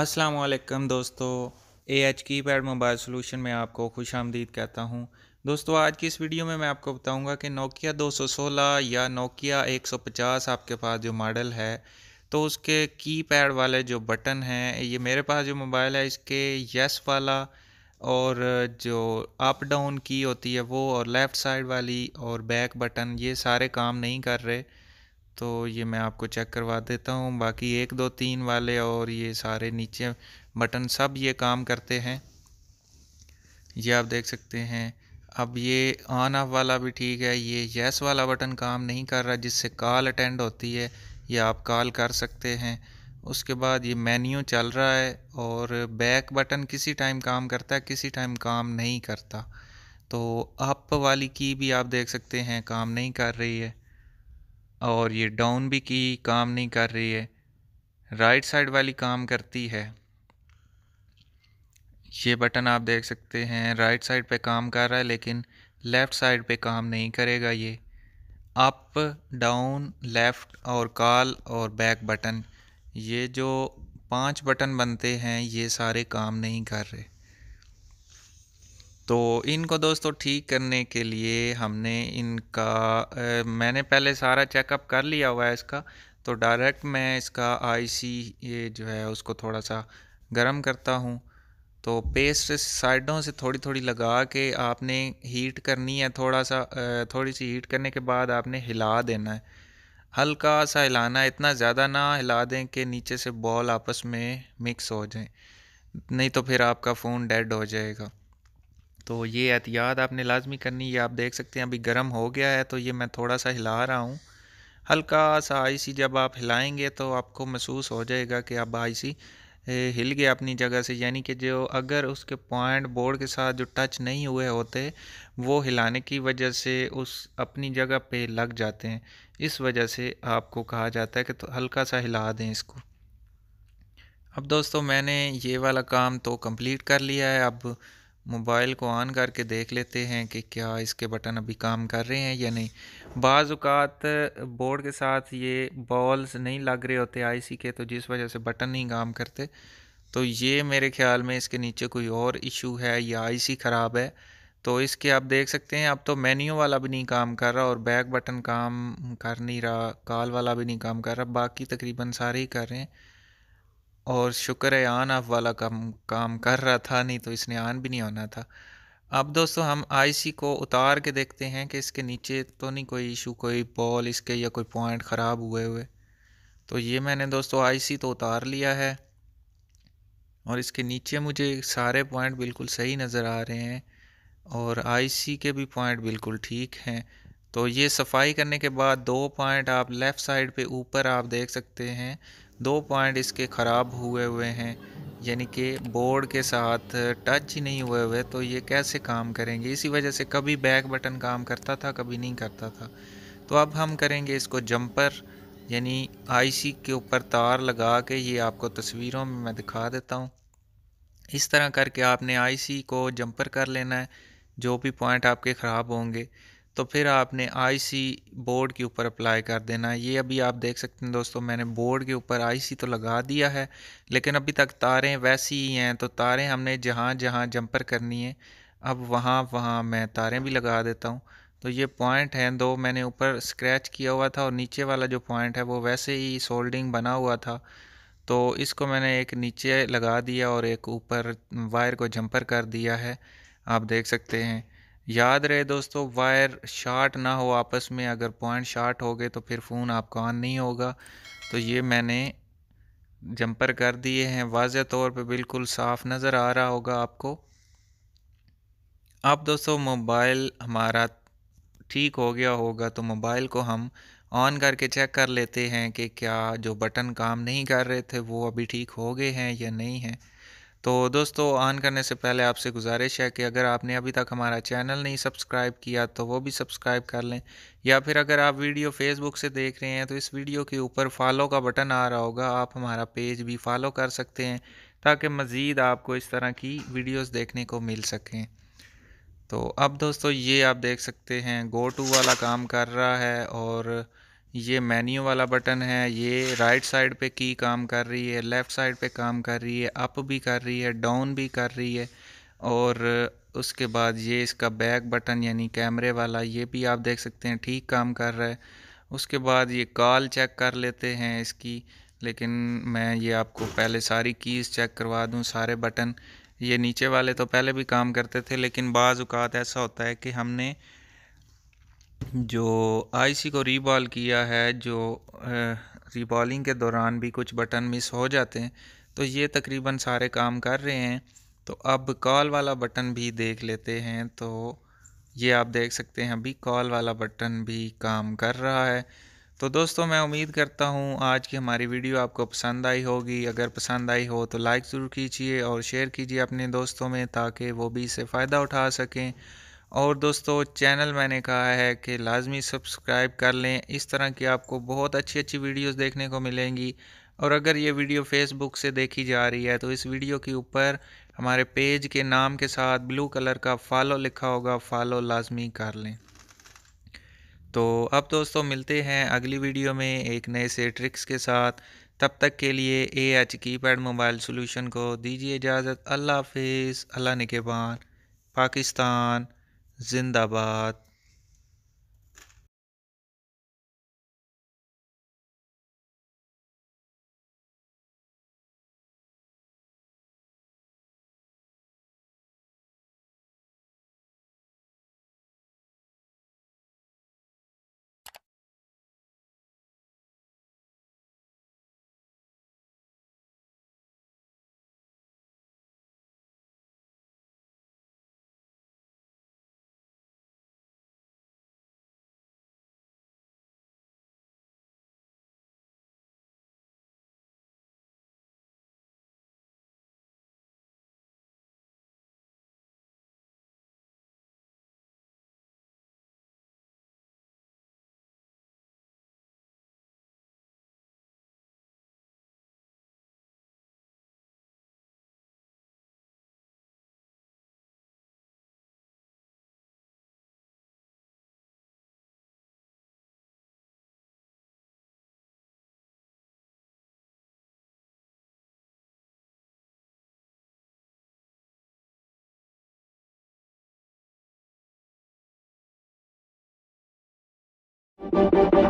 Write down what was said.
अस्सलाम वालेकुम दोस्तों A H keypad mobile solution में आपको खुश आमदीद कहता हूँ दोस्तों आज की इस वीडियो में मैं आपको बताऊँगा कि नोकिया 216 या नोकिया 150 आपके पास जो मॉडल है तो उसके की पैड वाले जो बटन हैं ये मेरे पास जो मोबाइल है इसके यस वाला और जो अप डाउन की होती है वो और लेफ़्ट साइड वाली और बैक बटन ये सारे काम नहीं कर रहे तो ये मैं आपको चेक करवा देता हूँ बाकी एक दो तीन वाले और ये सारे नीचे बटन सब ये काम करते हैं ये आप देख सकते हैं अब ये ऑन ऑफ वाला भी ठीक है ये येस वाला बटन काम नहीं कर रहा जिससे कॉल अटेंड होती है ये आप कॉल कर सकते हैं उसके बाद ये मेन्यू चल रहा है और बैक बटन किसी टाइम काम करता है किसी टाइम काम नहीं करता तो अप वाली की भी आप देख सकते हैं काम नहीं कर रही है और ये डाउन भी की काम नहीं कर रही है राइट साइड वाली काम करती है ये बटन आप देख सकते हैं राइट साइड पे काम कर रहा है लेकिन लेफ़्ट साइड पे काम नहीं करेगा ये अप डाउन लेफ़्ट और कॉल और बैक बटन ये जो पांच बटन बनते हैं ये सारे काम नहीं कर रहे तो इनको दोस्तों ठीक करने के लिए हमने इनका आ, मैंने पहले सारा चेकअप कर लिया हुआ है इसका तो डायरेक्ट मैं इसका आईसी ये जो है उसको थोड़ा सा गर्म करता हूँ तो पेस्ट साइडों से थोड़ी थोड़ी लगा के आपने हीट करनी है थोड़ा सा थोड़ी सी हीट करने के बाद आपने हिला देना है हल्का सा हिलाना इतना ज़्यादा ना हिला दें कि नीचे से बॉल आपस में मिक्स हो जाए नहीं तो फिर आपका फ़ोन डेड हो जाएगा तो ये एहतियात आपने लाजमी करनी ये आप देख सकते हैं अभी गर्म हो गया है तो ये मैं थोड़ा सा हिला रहा हूँ हल्का सा आईसी जब आप हिलाएंगे तो आपको महसूस हो जाएगा कि अब आईसी हिल गया अपनी जगह से यानी कि जो अगर उसके पॉइंट बोर्ड के साथ जो टच नहीं हुए होते वो हिलाने की वजह से उस अपनी जगह पे लग जाते हैं इस वजह से आपको कहा जाता है कि तो हल्का सा हिला दें इसको अब दोस्तों मैंने ये वाला काम तो कंप्लीट कर लिया है अब मोबाइल को ऑन करके देख लेते हैं कि क्या इसके बटन अभी काम कर रहे हैं या नहीं बाज़ात बोर्ड के साथ ये बॉल्स नहीं लग रहे होते आईसी के तो जिस वजह से बटन नहीं काम करते तो ये मेरे ख्याल में इसके नीचे कोई और इशू है या आईसी ख़राब है तो इसके आप देख सकते हैं अब तो मेन्यू वाला भी नहीं काम कर रहा और बैक बटन काम कर नहीं रहा कॉल वाला भी नहीं काम कर रहा बाकी तकरीबन सारे ही कर रहे हैं और शुक्र है आन ऑफ वाला काम काम कर रहा था नहीं तो इसने आन भी नहीं होना था अब दोस्तों हम आईसी को उतार के देखते हैं कि इसके नीचे तो नहीं कोई इशू कोई बॉल इसके या कोई पॉइंट ख़राब हुए हुए तो ये मैंने दोस्तों आईसी तो उतार लिया है और इसके नीचे मुझे सारे पॉइंट बिल्कुल सही नज़र आ रहे हैं और आई के भी पॉइंट बिल्कुल ठीक हैं तो ये सफाई करने के बाद दो पॉइंट आप लेफ़्ट साइड पे ऊपर आप देख सकते हैं दो पॉइंट इसके ख़राब हुए हुए हैं यानी कि बोर्ड के साथ टच ही नहीं हुए हुए तो ये कैसे काम करेंगे इसी वजह से कभी बैक बटन काम करता था कभी नहीं करता था तो अब हम करेंगे इसको जंपर यानी आईसी के ऊपर तार लगा के ये आपको तस्वीरों में मैं दिखा देता हूँ इस तरह करके आपने आईसी को जंपर कर लेना है जो भी पॉइंट आपके ख़राब होंगे तो फिर आपने आईसी बोर्ड के ऊपर अप्लाई कर देना है ये अभी आप देख सकते हैं दोस्तों मैंने बोर्ड के ऊपर आईसी तो लगा दिया है लेकिन अभी तक तारें वैसी ही हैं तो तारें हमने जहाँ जहाँ जंपर करनी है अब वहाँ वहाँ मैं तारें भी लगा देता हूँ तो ये पॉइंट हैं दो मैंने ऊपर स्क्रैच किया हुआ था और नीचे वाला जो पॉइंट है वो वैसे ही सोल्डिंग बना हुआ था तो इसको मैंने एक नीचे लगा दिया और एक ऊपर वायर को जंपर कर दिया है आप देख सकते हैं याद रहे दोस्तों वायर शार्ट ना हो आपस में अगर पॉइंट शार्ट हो गए तो फिर फ़ोन आपका ऑन नहीं होगा तो ये मैंने जंपर कर दिए हैं वाज तौर पे बिल्कुल साफ़ नज़र आ रहा होगा आपको अब दोस्तों मोबाइल हमारा ठीक हो गया होगा तो मोबाइल को हम ऑन करके चेक कर लेते हैं कि क्या जो बटन काम नहीं कर रहे थे वो अभी ठीक हो गए हैं या नहीं हैं तो दोस्तों ऑन करने से पहले आपसे गुजारिश है कि अगर आपने अभी तक हमारा चैनल नहीं सब्सक्राइब किया तो वो भी सब्सक्राइब कर लें या फिर अगर आप वीडियो फेसबुक से देख रहे हैं तो इस वीडियो के ऊपर फॉलो का बटन आ रहा होगा आप हमारा पेज भी फॉलो कर सकते हैं ताकि मज़ीद आपको इस तरह की वीडियोज़ देखने को मिल सकें तो अब दोस्तों ये आप देख सकते हैं गो टू वाला काम कर रहा है और ये मेन्यू वाला बटन है ये राइट साइड पे की काम कर रही है लेफ़्ट साइड पे काम कर रही है अप भी कर रही है डाउन भी कर रही है और उसके बाद ये इसका बैक बटन यानी कैमरे वाला ये भी आप देख सकते हैं ठीक काम कर रहा है उसके बाद ये कॉल चेक कर लेते हैं इसकी लेकिन मैं ये आपको पहले सारी कीज़ चेक करवा दूँ सारे बटन ये नीचे वाले तो पहले भी काम करते थे लेकिन बाज़ ऐसा होता है कि हमने जो आईसी को रीबॉल किया है जो रीबॉलिंग के दौरान भी कुछ बटन मिस हो जाते हैं तो ये तकरीबन सारे काम कर रहे हैं तो अब कॉल वाला बटन भी देख लेते हैं तो ये आप देख सकते हैं अभी कॉल वाला बटन भी काम कर रहा है तो दोस्तों मैं उम्मीद करता हूँ आज की हमारी वीडियो आपको पसंद आई होगी अगर पसंद आई हो तो लाइक ज़रूर कीजिए और शेयर कीजिए अपने दोस्तों में ताकि वो भी इससे फ़ायदा उठा सकें और दोस्तों चैनल मैंने कहा है कि लाजमी सब्सक्राइब कर लें इस तरह की आपको बहुत अच्छी अच्छी वीडियोस देखने को मिलेंगी और अगर ये वीडियो फेसबुक से देखी जा रही है तो इस वीडियो के ऊपर हमारे पेज के नाम के साथ ब्लू कलर का फॉलो लिखा होगा फॉलो लाजमी कर लें तो अब दोस्तों मिलते हैं अगली वीडियो में एक नए से ट्रिक्स के साथ तब तक के लिए A H keypad mobile solution को दीजिए इजाज़त अल्लाह हाफिज़ अल्लाह निकेबान पाकिस्तान जिंदाबाद Thank you.